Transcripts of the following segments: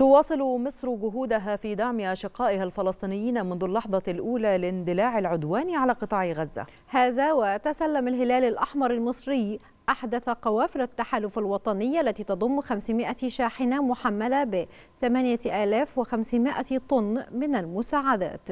تواصل مصر جهودها في دعم أشقائها الفلسطينيين منذ اللحظة الأولى لاندلاع العدوان على قطاع غزة هذا وتسلم الهلال الأحمر المصري أحدث قوافل التحالف الوطني التي تضم 500 شاحنة محملة ب 8500 طن من المساعدات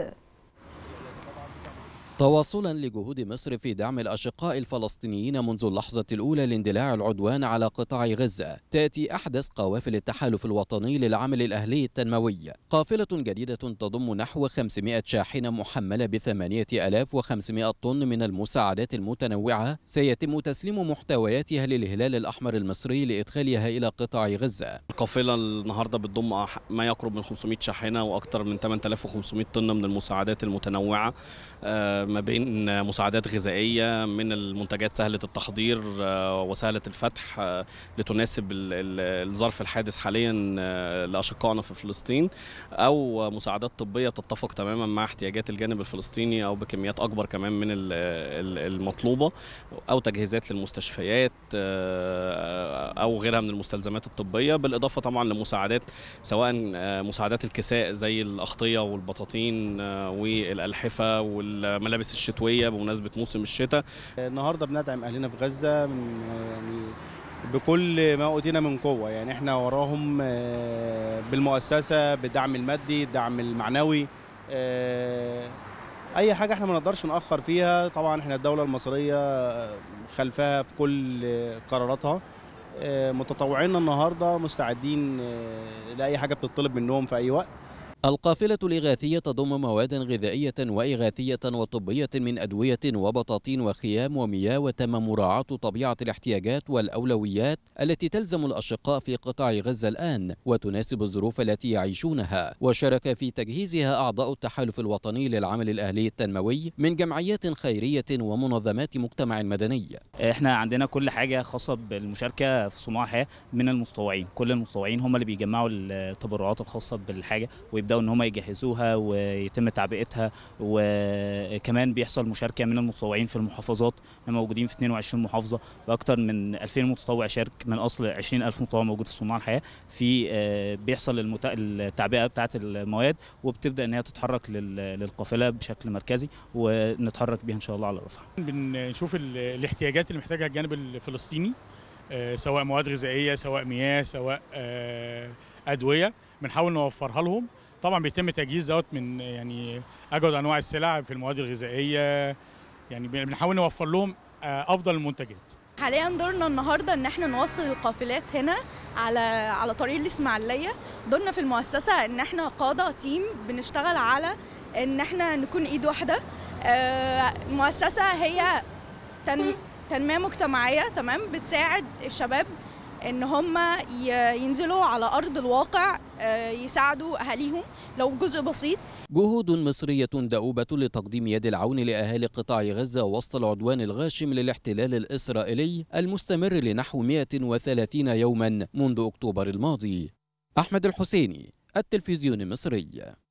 تواصلا لجهود مصر في دعم الأشقاء الفلسطينيين منذ اللحظة الأولى لاندلاع العدوان على قطاع غزة تأتي أحدث قوافل التحالف الوطني للعمل الأهلي التنموي قافلة جديدة تضم نحو 500 شاحنة محملة ب 8500 طن من المساعدات المتنوعة سيتم تسليم محتوياتها للهلال الأحمر المصري لإدخالها إلى قطاع غزة القافلة النهاردة بتضم ما يقرب من 500 شاحنة وأكثر من 8500 طن من المساعدات المتنوعة آه، ما بين مساعدات غذائيه من المنتجات سهله التحضير آه، وسهله الفتح آه، لتناسب الظرف الحادث حاليا آه، لاشقائنا في فلسطين او مساعدات طبيه تتفق تماما مع احتياجات الجانب الفلسطيني او بكميات اكبر كمان من المطلوبه او تجهيزات للمستشفيات او غيرها من المستلزمات الطبيه بالاضافه طبعا لمساعدات سواء مساعدات الكساء زي الاغطيه والبطاطين والالحفه والملابس الملابس الشتويه بمناسبه موسم الشتاء النهارده بندعم اهلنا في غزه من يعني بكل ما اوتينا من قوه يعني احنا وراهم آه، بالمؤسسه بالدعم المادي الدعم المعنوي آه، اي حاجه احنا ما نقدرش ناخر فيها طبعا احنا الدوله المصريه آه، خلفها في كل قراراتها متطوعين النهارده مستعدين لاي حاجه بتطلب منهم في اي وقت القافلة الإغاثية تضم مواد غذائية وإغاثية وطبية من أدوية وبطاطين وخيام ومياه وتم مراعاة طبيعة الاحتياجات والأولويات التي تلزم الأشقاء في قطاع غزة الآن وتناسب الظروف التي يعيشونها وشارك في تجهيزها أعضاء التحالف الوطني للعمل الأهلي التنموي من جمعيات خيرية ومنظمات مجتمع مدني احنا عندنا كل حاجة خاصة بالمشاركة في صناعة الحياة من المستوعين كل المستوعين هم اللي بيجمعوا التبرعات الخاصة بالحاجة بيبداوا ان هم يجهزوها ويتم تعبئتها وكمان بيحصل مشاركه من المتطوعين في المحافظات احنا موجودين في 22 محافظه باكثر من 2000 متطوع شارك من اصل 20000 متطوع موجود في صناع الحياه في آه، بيحصل المت... التعبئه بتاعه المواد وبتبدا ان هي تتحرك للقافله بشكل مركزي ونتحرك بيها ان شاء الله على رفح بنشوف الاحتياجات اللي محتاجها الجانب الفلسطيني آه، سواء مواد غذائيه سواء مياه سواء آه، ادويه بنحاول نوفرها لهم طبعا بيتم تجهيز دوت من يعني اجود انواع السلع في المواد الغذائيه يعني بنحاول نوفر لهم آه، افضل المنتجات حاليا دورنا النهارده ان احنا نوصل القافلات هنا على على طريق الاسماعيليه دورنا في المؤسسه ان احنا قاده تيم بنشتغل على ان احنا نكون ايد واحده المؤسسه آه، هي تنميه مجتمعيه تمام بتساعد الشباب ان هم ينزلوا على ارض الواقع آه، يساعدوا اهاليهم لو جزء بسيط جهود مصريه دؤوبه لتقديم يد العون لاهالي قطاع غزه وسط العدوان الغاشم للاحتلال الاسرائيلي المستمر لنحو 130 يوما منذ اكتوبر الماضي احمد الحسيني التلفزيون المصري